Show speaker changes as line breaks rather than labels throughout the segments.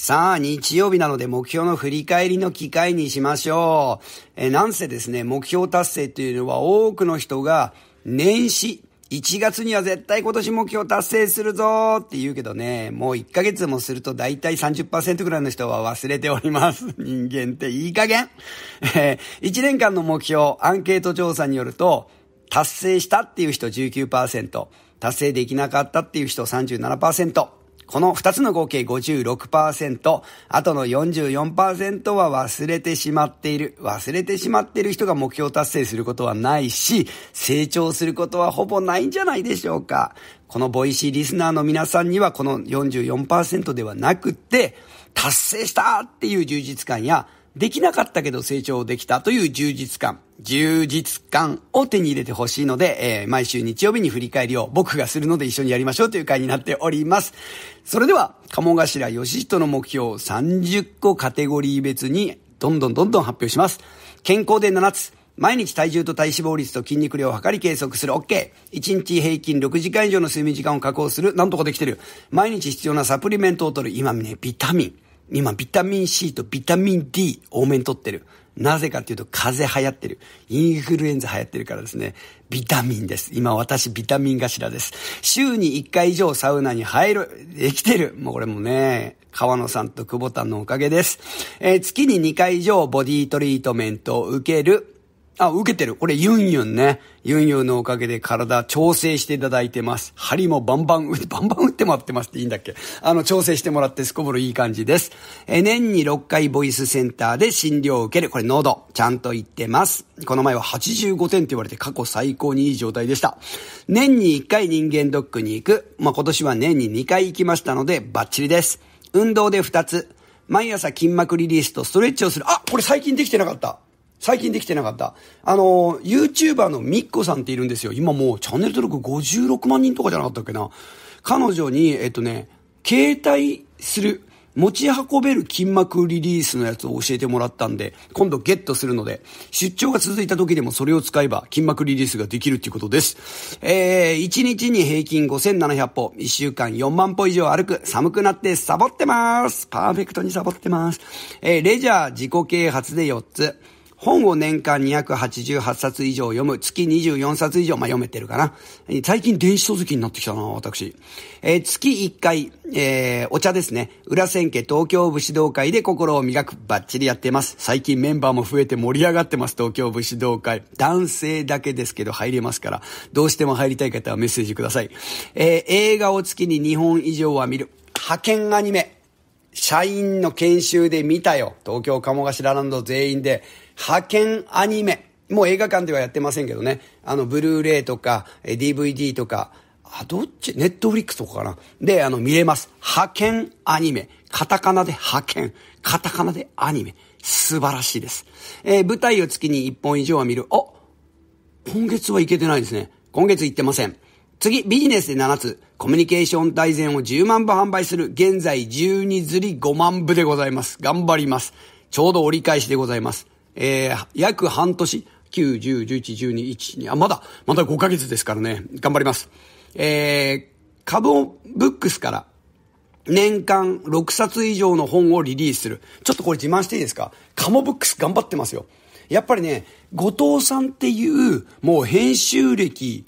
さあ、日曜日なので目標の振り返りの機会にしましょう。えなんせですね、目標達成というのは多くの人が年始、1月には絶対今年目標達成するぞって言うけどね、もう1ヶ月もすると大体30%ぐらいの人は忘れております。人間っていい加減。え1年間の目標、アンケート調査によると、達成したっていう人19%、達成できなかったっていう人37%、この2つの合計56%、あとの44%は忘れてしまっている。忘れてしまっている人が目標達成することはないし、成長することはほぼないんじゃないでしょうか。このボイシーリスナーの皆さんにはこの44%ではなくて、達成したっていう充実感や、できなかったけど成長できたという充実感、充実感を手に入れてほしいので、えー、毎週日曜日に振り返りを僕がするので一緒にやりましょうという回になっております。それでは、鴨頭義人の目標30個カテゴリー別にどんどんどんどん発表します。健康で7つ。毎日体重と体脂肪率と筋肉量を測り計測する OK。1日平均6時間以上の睡眠時間を確保する。なんとかできてる。毎日必要なサプリメントを取る。今ね、ビタミン。今ビタミン C とビタミン D 多めに取ってる。なぜかっていうと風邪流行ってる。インフルエンザ流行ってるからですね。ビタミンです。今私ビタミン頭です。週に1回以上サウナに入る、できてる。もうこれもね、川野さんと久保田のおかげです。えー、月に2回以上ボディトリートメントを受ける。あ、受けてる。これ、ユンユンね。ユンユンのおかげで体調整していただいてます。針もバンバン、バンバン打ってもらってますっていいんだっけあの、調整してもらってすこぶるいい感じです。え、年に6回ボイスセンターで診療を受ける。これ、喉、ちゃんと言ってます。この前は85点って言われて過去最高にいい状態でした。年に1回人間ドックに行く。まあ、今年は年に2回行きましたので、バッチリです。運動で2つ。毎朝筋膜リリースとストレッチをする。あ、これ最近できてなかった。最近できてなかった。あの、YouTuber のみっこさんっているんですよ。今もうチャンネル登録56万人とかじゃなかったっけな。彼女に、えっとね、携帯する、持ち運べる筋膜リリースのやつを教えてもらったんで、今度ゲットするので、出張が続いた時でもそれを使えば筋膜リリースができるっていうことです。えー、1日に平均5700歩、1週間4万歩以上歩く、寒くなってサボってます。パーフェクトにサボってます。えー、レジャー自己啓発で4つ。本を年間288冊以上読む、月24冊以上、まあ、読めてるかな。最近電子書籍になってきたな、私。えー、月1回、えー、お茶ですね。裏千家東京武士道会で心を磨く、バッチリやってます。最近メンバーも増えて盛り上がってます、東京武士道会。男性だけですけど入れますから、どうしても入りたい方はメッセージください。えー、映画を月に2本以上は見る。派遣アニメ。社員の研修で見たよ。東京鴨頭ランド全員で、派遣アニメ。もう映画館ではやってませんけどね。あの、ブルーレイとか、DVD とか、あ、どっちネットフリックスとかかなで、あの、見れます。派遣アニメ。カタカナで派遣。カタカナでアニメ。素晴らしいです。えー、舞台を月に1本以上は見る。あ今月は行けてないですね。今月行ってません。次、ビジネスで7つ。コミュニケーション大全を10万部販売する。現在12釣り5万部でございます。頑張ります。ちょうど折り返しでございます。えー、約半年。9、10、11、12、1、2。あ、まだ、まだ5ヶ月ですからね。頑張ります。えー、株をブックスから年間6冊以上の本をリリースする。ちょっとこれ自慢していいですかカモブックス頑張ってますよ。やっぱりね、後藤さんっていう、もう編集歴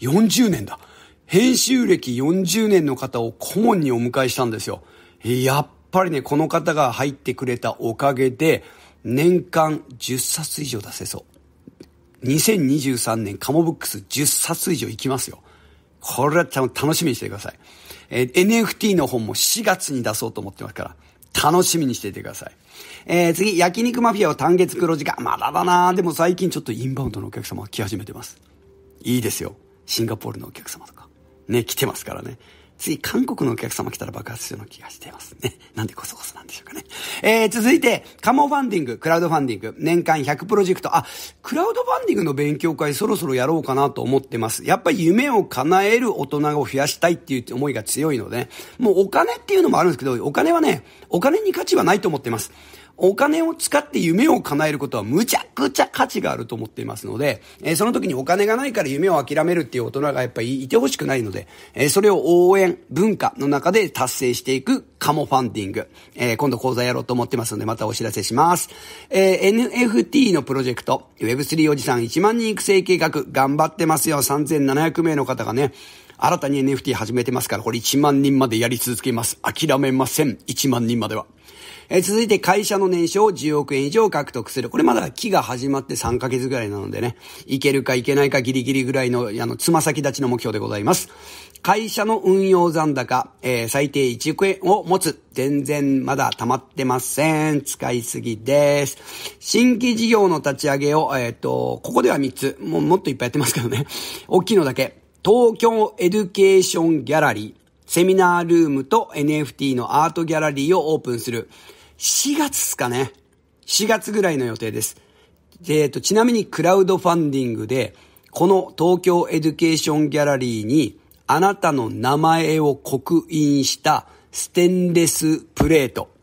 40年だ。編集歴40年の方を顧問にお迎えしたんですよ。やっぱりね、この方が入ってくれたおかげで、年間10冊以上出せそう。2023年カモブックス10冊以上いきますよ。これは楽しみにしてください。えー、NFT の本も4月に出そうと思ってますから、楽しみにしていてください。えー、次、焼肉マフィアを単月黒字化。まだだなでも最近ちょっとインバウンドのお客様が来始めてます。いいですよ。シンガポールのお客様とか、ね、来てますからね。次、韓国のお客様来たら爆発するような気がしていますね。なんでこそこそなんでしょうかね。えー、続いて、カモファンディング、クラウドファンディング、年間100プロジェクト。あ、クラウドファンディングの勉強会そろそろやろうかなと思ってます。やっぱり夢を叶える大人を増やしたいっていう思いが強いので、もうお金っていうのもあるんですけど、お金はね、お金に価値はないと思ってます。お金を使って夢を叶えることはむちゃくちゃ価値があると思っていますので、えー、その時にお金がないから夢を諦めるっていう大人がやっぱりいてほしくないので、えー、それを応援、文化の中で達成していくカモファンディング。えー、今度講座やろうと思ってますので、またお知らせします。え NFT のプロジェクト、Web3 おじさん1万人育成計画、頑張ってますよ。3700名の方がね、新たに NFT 始めてますから、これ1万人までやり続けます。諦めません。1万人までは。えー、続いて会社の年商10億円以上獲得する。これまだ期が始まって3ヶ月ぐらいなのでね、いけるかいけないかギリギリぐらいの、あの、つま先立ちの目標でございます。会社の運用残高、えー、最低1億円を持つ。全然まだ溜まってません。使いすぎです。新規事業の立ち上げを、えっ、ー、と、ここでは3つ。もうもっといっぱいやってますけどね。大きいのだけ。東京エデュケーションギャラリー、セミナールームと NFT のアートギャラリーをオープンする。4月ですかね。4月ぐらいの予定です。えっ、ー、と、ちなみにクラウドファンディングで、この東京エデュケーションギャラリーに、あなたの名前を刻印したステンレスプレート。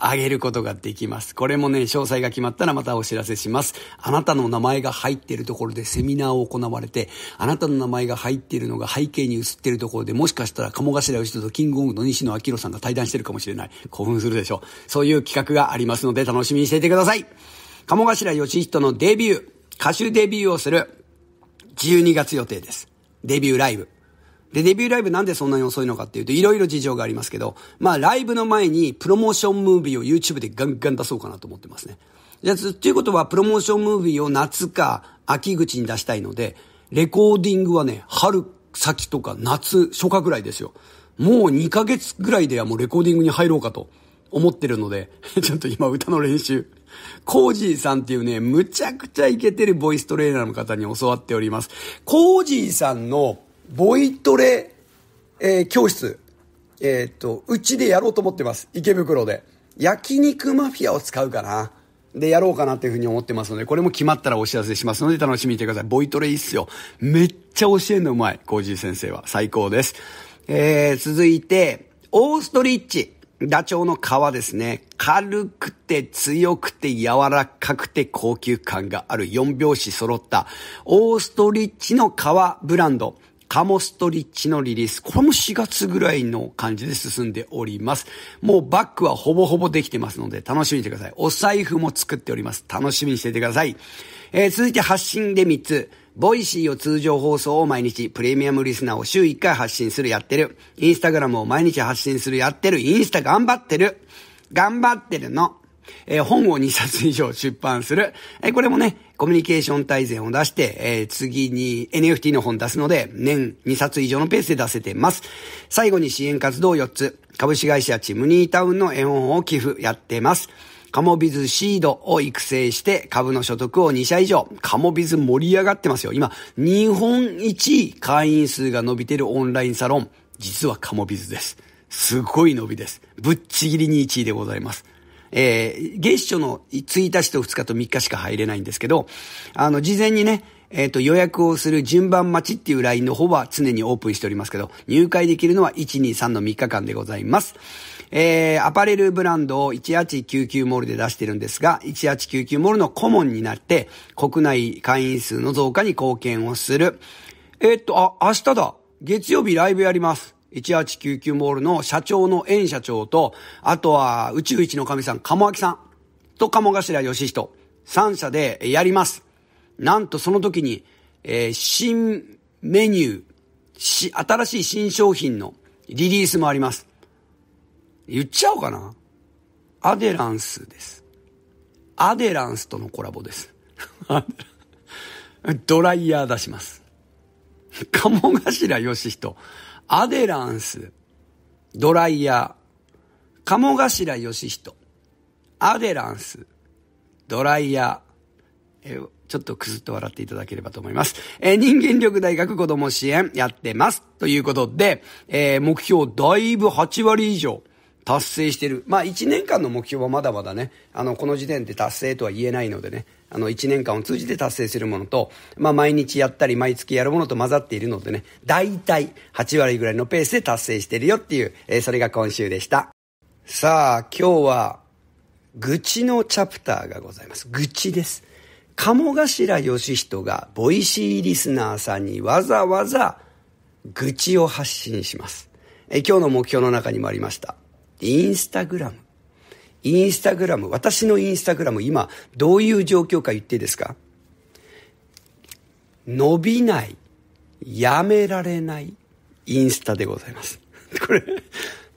あげることができます。これもね、詳細が決まったらまたお知らせします。あなたの名前が入っているところでセミナーを行われて、あなたの名前が入っているのが背景に映っているところで、もしかしたら鴨頭吉人とキングオングの西野明さんが対談してるかもしれない。興奮するでしょう。そういう企画がありますので楽しみにしていてください。鴨頭吉人のデビュー、歌手デビューをする12月予定です。デビューライブ。で、デビューライブなんでそんなに遅いのかっていうと、いろいろ事情がありますけど、まあ、ライブの前にプロモーションムービーを YouTube でガンガン出そうかなと思ってますね。じゃあ、ということは、プロモーションムービーを夏か秋口に出したいので、レコーディングはね、春先とか夏初夏ぐらいですよ。もう2ヶ月ぐらいではもうレコーディングに入ろうかと思ってるので、ちょっと今歌の練習。コージーさんっていうね、むちゃくちゃイケてるボイストレーナーの方に教わっております。コージーさんのボイトレ、えー、教室、えー、っと、うちでやろうと思ってます。池袋で。焼肉マフィアを使うかな。でやろうかなというふうに思ってますので、これも決まったらお知らせしますので楽しみにしてください。ボイトレいいっすよ。めっちゃ教えるのうまい。コージー先生は。最高です。えー、続いて、オーストリッチ。ダチョウの皮ですね。軽くて強くて柔らかくて高級感がある4拍子揃ったオーストリッチの皮ブランド。カモストリッチのリリース。これも4月ぐらいの感じで進んでおります。もうバックはほぼほぼできてますので楽しみにしてください。お財布も作っております。楽しみにしててください。えー、続いて発信で3つ。ボイシーを通常放送を毎日、プレミアムリスナーを週1回発信するやってる。インスタグラムを毎日発信するやってる。インスタ頑張ってる。頑張ってるの。えー、本を2冊以上出版する。えー、これもね、コミュニケーション大全を出して、えー、次に NFT の本出すので、年2冊以上のペースで出せてます。最後に支援活動4つ。株式会社チムニータウンの絵本を寄付やってます。カモビズシードを育成して株の所得を2社以上。カモビズ盛り上がってますよ。今、日本一会員数が伸びてるオンラインサロン。実はカモビズです。すごい伸びです。ぶっちぎりに1位でございます。えー、月初の1日と2日と3日しか入れないんですけど、あの、事前にね、えっ、ー、と、予約をする順番待ちっていうラインの方は常にオープンしておりますけど、入会できるのは123の3日間でございます。えー、アパレルブランドを1899モールで出してるんですが、1899モールの顧問になって、国内会員数の増加に貢献をする。えっ、ー、と、あ、明日だ。月曜日ライブやります。1899モールの社長の円社長と、あとは宇宙一の神さん、鴨明さんと鴨頭義人、三社でやります。なんとその時に、えー、新メニュー、し、新しい新商品のリリースもあります。言っちゃおうかな。アデランスです。アデランスとのコラボです。ドライヤー出します。鴨頭義人。アデランス、ドライヤー、鴨頭義人、アデランス、ドライヤー、えー、ちょっとくすっと笑っていただければと思います。えー、人間力大学子供支援やってます。ということで、えー、目標だいぶ8割以上達成してる。まあ1年間の目標はまだまだね、あの、この時点で達成とは言えないのでね、あの、1年間を通じて達成するものと、まあ、毎日やったり、毎月やるものと混ざっているのでね、大体8割ぐらいのペースで達成してるよっていう、えー、それが今週でした。さあ、今日は、愚痴のチャプターがございます。愚痴です。鴨頭義人が、ボイシーリスナーさんにわざわざ、愚痴を発信します。え今日の目標の中にもありました。インスタグラム。インスタグラム、私のインスタグラム、今、どういう状況か言っていいですか伸びない、やめられないインスタでございます。これ、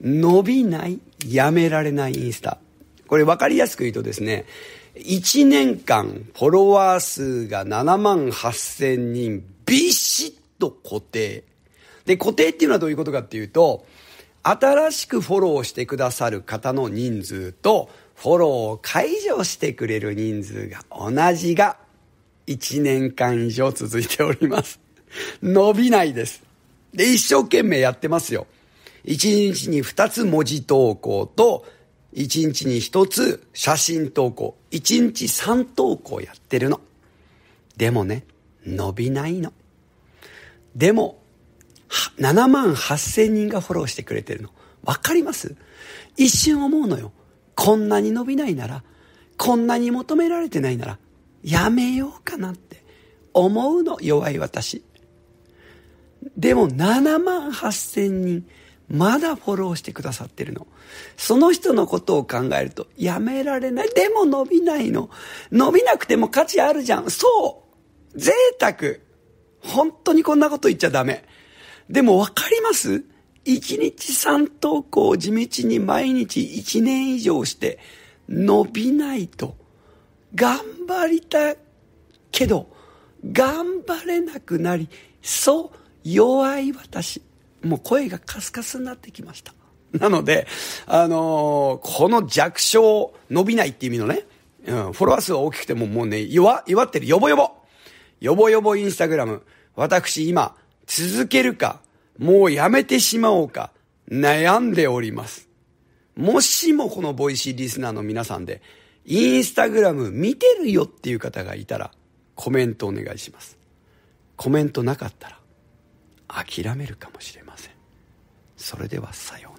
伸びない、やめられないインスタ。これわかりやすく言うとですね、1年間フォロワー数が7万8000人、ビシッと固定。で、固定っていうのはどういうことかっていうと、新しくフォローしてくださる方の人数と、フォローを解除してくれる人数が同じが、1年間以上続いております。伸びないです。で、一生懸命やってますよ。1日に2つ文字投稿と、1日に1つ写真投稿、1日3投稿やってるの。でもね、伸びないの。でも、7万8千人がフォローしてくれてるの。わかります一瞬思うのよ。こんなに伸びないなら、こんなに求められてないなら、やめようかなって思うの、弱い私。でも7万8千人、まだフォローしてくださってるの。その人のことを考えると、やめられない。でも伸びないの。伸びなくても価値あるじゃん。そう贅沢本当にこんなこと言っちゃダメ。でもわかります一日三投稿を地道に毎日一年以上して伸びないと頑張りたけど頑張れなくなりそう弱い私もう声がカスカスになってきましたなので、あのー、この弱小伸びないっていう意味のね、うん、フォロワー数は大きくてももうね、弱、弱ってる、よぼよぼ。よぼよぼインスタグラム。私今、続けるか、もうやめてしまおうか、悩んでおります。もしもこのボイシーリスナーの皆さんで、インスタグラム見てるよっていう方がいたら、コメントお願いします。コメントなかったら、諦めるかもしれません。それではさよう。